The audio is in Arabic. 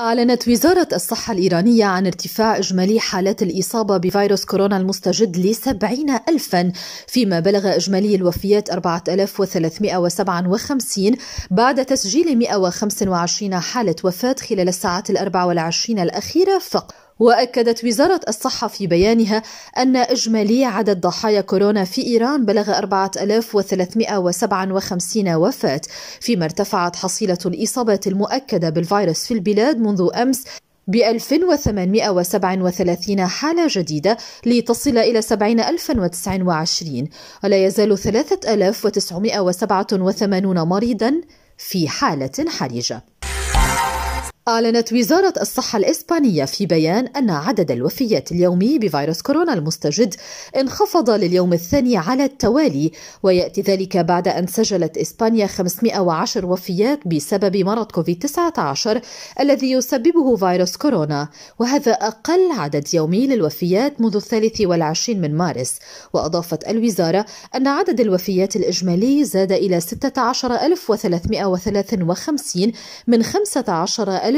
أعلنت وزارة الصحة الإيرانية عن ارتفاع إجمالي حالات الإصابة بفيروس كورونا المستجد لسبعين ألفا فيما بلغ إجمالي الوفيات 4357 بعد تسجيل 125 حالة وفاة خلال الساعات الأربع والعشرين الأخيرة فقط وأكدت وزارة الصحة في بيانها أن إجمالي عدد ضحايا كورونا في إيران بلغ 4357 وفاة فيما ارتفعت حصيلة الإصابات المؤكدة بالفيروس في البلاد منذ أمس ب 1837 حالة جديدة لتصل إلى 70029 ولا يزال 3987 مريضا في حالة حرجة أعلنت وزارة الصحة الإسبانية في بيان أن عدد الوفيات اليومي بفيروس كورونا المستجد انخفض لليوم الثاني على التوالي ويأتي ذلك بعد أن سجلت إسبانيا 510 وفيات بسبب مرض كوفيد-19 الذي يسببه فيروس كورونا وهذا أقل عدد يومي للوفيات منذ الثالث والعشرين من مارس وأضافت الوزارة أن عدد الوفيات الإجمالي زاد إلى 16353 من 15000